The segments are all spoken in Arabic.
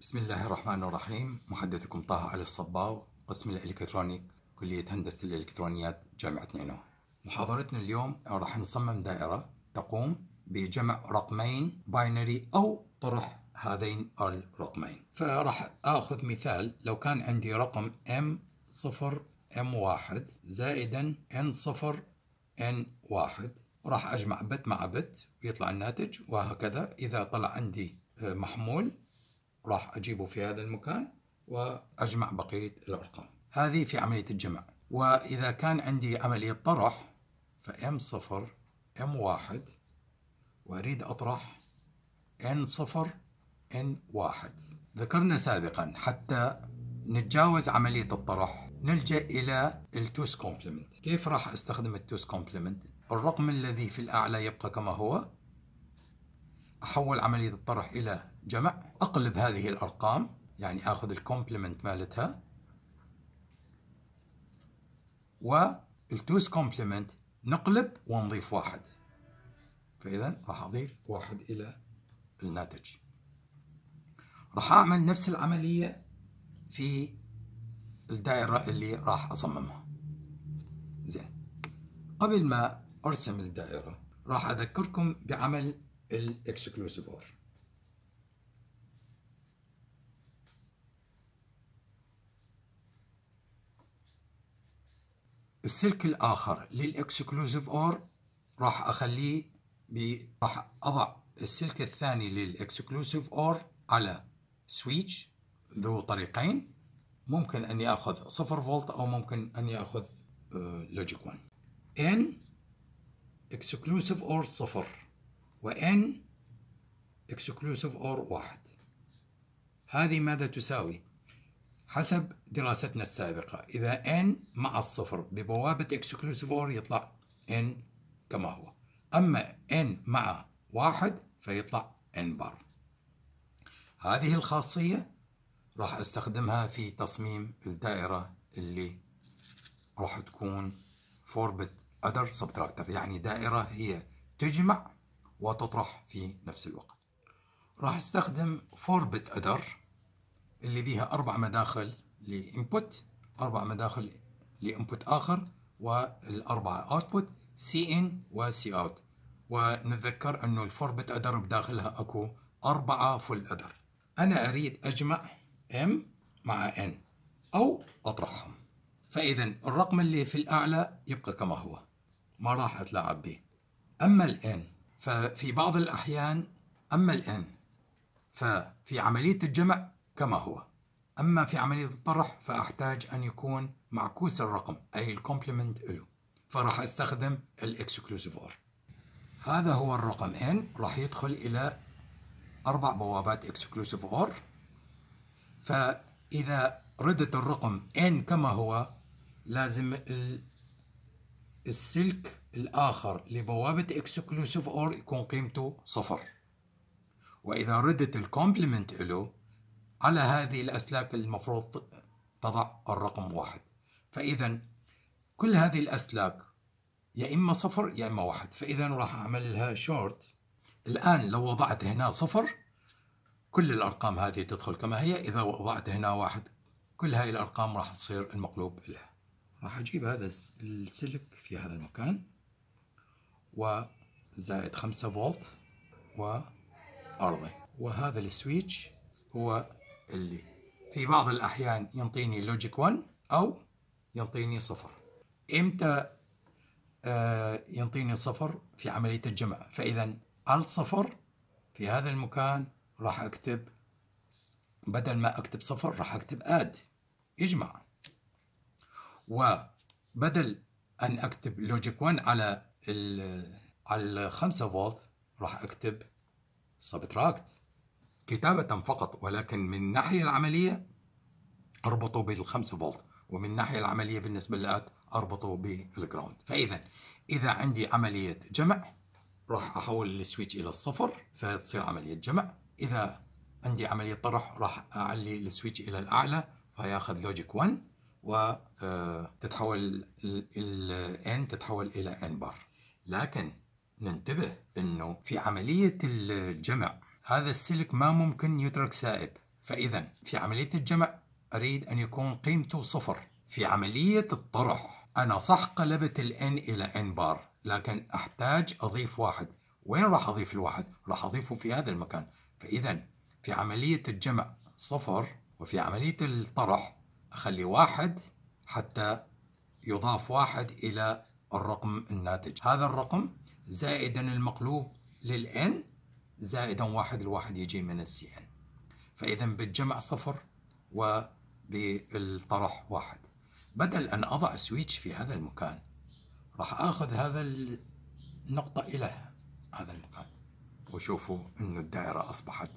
بسم الله الرحمن الرحيم محدثكم طه علي الصباغ قسم الإلكترونيك كلية هندسة الإلكترونيات جامعة نينو محاضرتنا اليوم راح نصمم دائرة تقوم بجمع رقمين باينري أو طرح هذين الرقمين فراح أخذ مثال لو كان عندي رقم M0 M1 زائدا N0 N1 راح أجمع بت مع بت ويطلع الناتج وهكذا إذا طلع عندي محمول راح أجيبه في هذا المكان وأجمع بقية الأرقام هذه في عملية الجمع وإذا كان عندي عملية طرح فام صفر ام واحد وأريد أطرح ان صفر ان واحد ذكرنا سابقا حتى نتجاوز عملية الطرح نلجأ إلى التوس كومبلمنت كيف راح أستخدم التوس كومبلمنت؟ الرقم الذي في الأعلى يبقى كما هو أحول عملية الطرح إلى جمع أقلب هذه الأرقام يعني آخذ الكومبلمنت مالتها والتوز كومبلمنت نقلب ونضيف واحد فإذا راح أضيف واحد إلى الناتج راح أعمل نفس العملية في الدائرة اللي راح أصممها زين قبل ما أرسم الدائرة راح أذكركم بعمل الاكسكلوسيف اور السلك الاخر للاكسكلوسيف اور راح اخليه ب راح اضع السلك الثاني للاكسكلوسيف اور على سويتش ذو طريقين ممكن اني اخذ 0 فولت او ممكن اني اخذ لوجيك 1 ان آه، اكسكلوسيف اور صفر وإن اكسكلوسيف أور واحد هذه ماذا تساوي؟ حسب دراستنا السابقة إذا n مع الصفر ببوابة اكسكلوسيف أور يطلع n كما هو أما n مع واحد فيطلع n بار هذه الخاصية راح استخدمها في تصميم الدائرة اللي راح تكون 4 bit other subtractor يعني دائرة هي تجمع وتطرح في نفس الوقت راح استخدم 4 بت أدر اللي بيها أربع مداخل لإنبوت أربع مداخل لإنبوت آخر والأربعة أوتبوت سي إن وسي أوت ونتذكر أنه الفور بت أدر بداخلها أكو أربعة فل أدر أنا أريد أجمع M مع N أو أطرحهم فإذا الرقم اللي في الأعلى يبقى كما هو ما راح أتلاعب به أما ال N ففي بعض الأحيان أما الإن ففي عملية الجمع كما هو أما في عملية الطرح فأحتاج أن يكون معكوس الرقم أي الكومبلمنت له فراح أستخدم الإكسكلوسيف أور هذا هو الرقم n راح يدخل إلى أربع بوابات إكسكلوسيف أور فإذا ردت الرقم n كما هو لازم السلك الآخر لبوابة اكسكلوسيف اور يكون قيمته صفر وإذا ردت الكومبلمنت له على هذه الأسلاك المفروض تضع الرقم واحد فإذا كل هذه الأسلاك يا إما صفر يا إما واحد فإذا راح أعمل لها شورت الآن لو وضعت هنا صفر كل الأرقام هذه تدخل كما هي إذا وضعت هنا واحد كل هاي الأرقام راح تصير المقلوب لها راح أجيب هذا السلك في هذا المكان وزائد خمسة فولت وأرضي وهذا السويتش هو اللي في بعض الأحيان ينطيني لوجيك 1 أو ينطيني صفر إمتى آه ينطيني صفر في عملية الجمع فإذا ال صفر في هذا المكان راح أكتب بدل ما أكتب صفر راح أكتب آد يجمع وبدل ان اكتب لوجيك 1 على على 5 فولت راح اكتب سبتراكت كتابة فقط ولكن من الناحية العملية اربطه 5 فولت ومن الناحية العملية بالنسبة للآت اربطه بالجراوند فإذا إذا عندي عملية جمع راح أحول السويتش إلى الصفر فتصير عملية جمع إذا عندي عملية طرح راح أعلي السويتش إلى الأعلى فياخذ لوجيك 1 وتتحول آه، ال n تتحول إلى n بار لكن ننتبه أنه في عملية الجمع هذا السلك ما ممكن يترك سائب فإذا في عملية الجمع أريد أن يكون قيمته صفر في عملية الطرح أنا صح قلبت ال n إلى n بار لكن أحتاج أضيف واحد وين راح أضيف الواحد؟ راح أضيفه في هذا المكان فإذا في عملية الجمع صفر وفي عملية الطرح أخلي واحد حتى يضاف واحد إلى الرقم الناتج هذا الرقم زائدا المقلوب للN زائدا واحد الواحد يجي من السي ان فإذا بالجمع صفر وبالطرح واحد بدل أن أضع سويتش في هذا المكان راح أخذ هذا النقطة إلى هذا المكان وشوفوا أن الدائرة أصبحت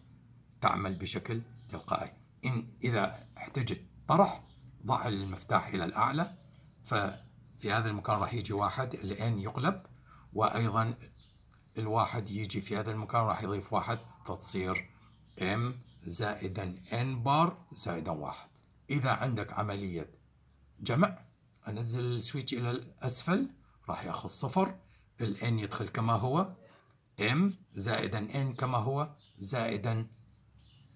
تعمل بشكل تلقائي إن إذا احتجت طرح ضع المفتاح إلى الأعلى ففي هذا المكان راح يجي واحد الان يقلب وأيضا الواحد يجي في هذا المكان راح يضيف واحد فتصير m زائدا n بار زائدا واحد إذا عندك عملية جمع أنزل السويتش إلى الأسفل راح ياخذ صفر الان يدخل كما هو m زائدا n كما هو زائدا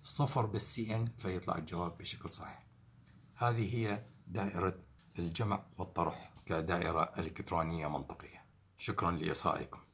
صفر بالسي ان فيطلع الجواب بشكل صحيح هذه هي دائرة الجمع والطرح كدائرة إلكترونية منطقية شكرا لإصائكم